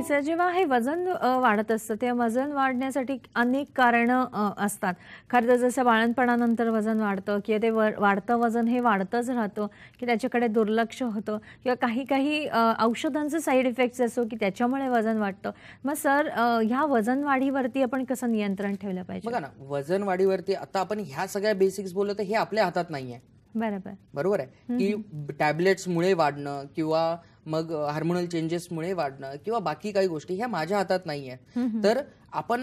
sir जेव्हा हे वजन वाढत असतं तेव्हा वजन वाढण्यासाठी अनेक कारण असतात खरं तर जसं बाळणपणानंतर वजन वाढतं किंवा ते वाढतं वजन हे वाढतंच राहतं की त्याच्याकडे दुर्लक्ष होतं किंवा काही काही औषधांचं साईड इफेक्ट्स असो की त्याच्यामुळे वजन वाढतं मग सर ह्या वजन वाढीवरती आपण कसं नियंत्रण ठेवलं पाहिजे बघा ना वजन वाढीवरती आता आपण ह्या सगळ्या बेसिक्स बोललो तर हे आपल्या हातात नाही बरोबर बरोबर आहे की टॅबलेट्स मुळे वाढणं किंवा मग हार्मोनल चेंजेसमुळे वाढणं किंवा बाकी काही गोष्टी ह्या माझ्या हातात नाही आहेत तर आपण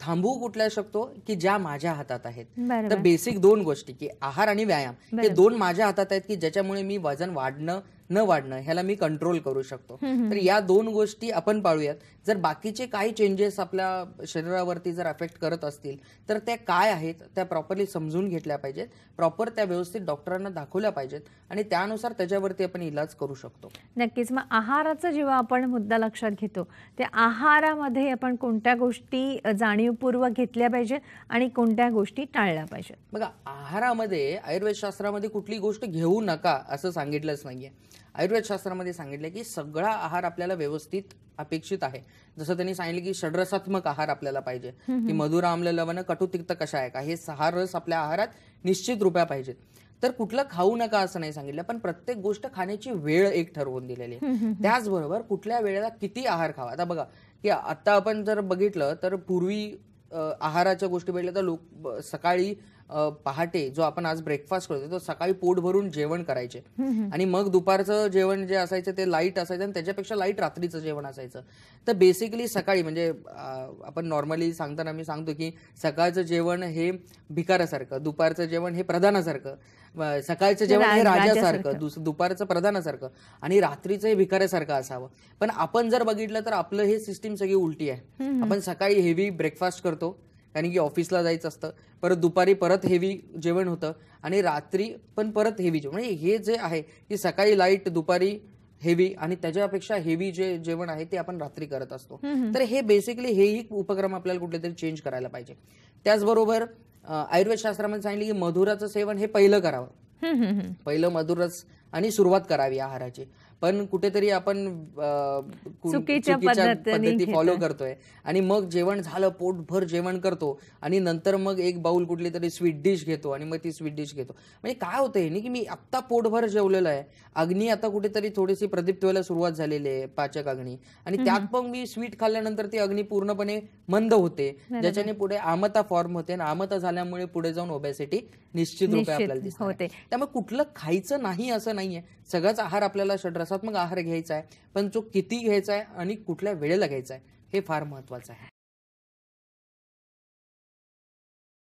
थांबवू कुठल्या शकतो की ज्या माझ्या हातात आहेत तर बेसिक दोन गोष्टी की आहार आणि व्यायाम हे दोन माझ्या हातात आहेत की ज्याच्यामुळे मी वजन वाढणं न वाढणं ह्याला मी कंट्रोल करू शकतो तर या दोन गोष्टी आपण पाळूयात जर बाकीचे काही चेंजेस आपल्या शरीरावरती जर अफेक्ट करत असतील तर त्या काय आहेत त्या प्रॉपरली समजून घेतल्या पाहिजेत प्रॉपर त्या व्यवस्थित डॉक्टरांना दाखवल्या पाहिजेत आणि त्यानुसार त्याच्यावरती आपण इलाज करू शकतो नक्कीच मग आहाराचा जेव्हा आपण मुद्दा लक्षात घेतो त्या आहारामध्ये आपण कोणत्या गोष्टी जाणीवपूर्वक घेतल्या पाहिजेत आणि कोणत्या गोष्टी टाळल्या पाहिजेत बघा आहारामध्ये आयुर्वेदशास्त्रामध्ये कुठली गोष्ट घेऊ नका असं सांगितलंच नाहीये आयुर्वेदशास्त्रामध्ये सांगितलं की सगळा आहार आपल्याला व्यवस्थित अपेक्षित आहे जसं त्यांनी सांगितलं की षडरसात्मक आहार आपल्याला पाहिजे की मधुर आम्ल लवण कटुतिक्त कशा आहे का हे सहा रस आपल्या आहारात निश्चित रुपया पाहिजेत तर कुठलं खाऊ नका असं नाही सांगितलं पण प्रत्येक गोष्ट खाण्याची वेळ एक ठरवून दिलेली आहे त्याचबरोबर कुठल्या वेळेला किती आहार खावा आता बघा की आता आपण जर बघितलं तर पूर्वी आहाराच्या गोष्टी बघितल्या तर लोक सकाळी पहाटे जो आपण आज ब्रेकफास्ट करतो तो सकाळी पोट भरून जेवण करायचे आणि मग दुपारचं जेवण जे असायचं ते लाईट असायचं आणि त्याच्यापेक्षा लाईट रात्रीचं जेवण असायचं तर बेसिकली सकाळी म्हणजे आपण नॉर्मली सांगताना मी सांगतो की सकाळचं जेवण हे भिकाऱ्यासारखं दुपारचं जेवण हे प्रधानासारखं सकाळचं जेवण हे राजासारखं दुपारचं प्रधानासारखं आणि रात्रीचं हे भिकाऱ्यासारखं असावं पण आपण जर बघितलं तर आपलं हे सिस्टीम सगळी उलटी आहे आपण सकाळी हेवी ब्रेकफास्ट करतो कारण की ऑफिसला जायचं असतं परत दुपारी परत हेवी जेवण होतं आणि रात्री पण परत हेवी जेवण म्हणजे हे जे आहे की सकाळी लाईट दुपारी हेवी आणि त्याच्यापेक्षा हेवी जे जेवण आहे ते आपण रात्री करत असतो तर हे बेसिकली हेही उपक्रम आपल्याला कुठले तरी चेंज करायला पाहिजे त्याचबरोबर आयुर्वेद शास्त्रामध्ये सांगितले की मधुराचं सेवन हे पहिलं करावं पहिलं मधुरच आणि सुरुवात करावी आहाराची पण कुठेतरी आपण पद्धती फॉलो करतोय आणि मग जेवण झालं पोटभर जेवण करतो आणि नंतर मग एक बाउल कुठली तरी स्वीट डिश घेतो आणि मग ती स्वीट डिश घेतो म्हणजे काय होतं हे की मी आत्ता पोटभर जेवलेलं आहे अग्नी आता कुठेतरी थोडीशी प्रदीप्त व्हायला सुरुवात झालेली आहे पाचक अग्नी आणि त्यात मग मी स्वीट खाल्ल्यानंतर ती अग्नी पूर्णपणे मंद होते ज्याच्याने पुढे आमता फॉर्म होते आणि आमता झाल्यामुळे पुढे जाऊन ओबॅसिटी निश्चित रूपे आपल्याला दिसते त्यामुळे कुठलं खायचं नाही असं नाहीये सगळाच आहार आपल्याला षड्र रसात्मक आहार घ्यायचा आहे पण जो किती घ्यायचा आहे आणि कुठल्या वेळेला घ्यायचा आहे हे फार महत्त्वाचं आहे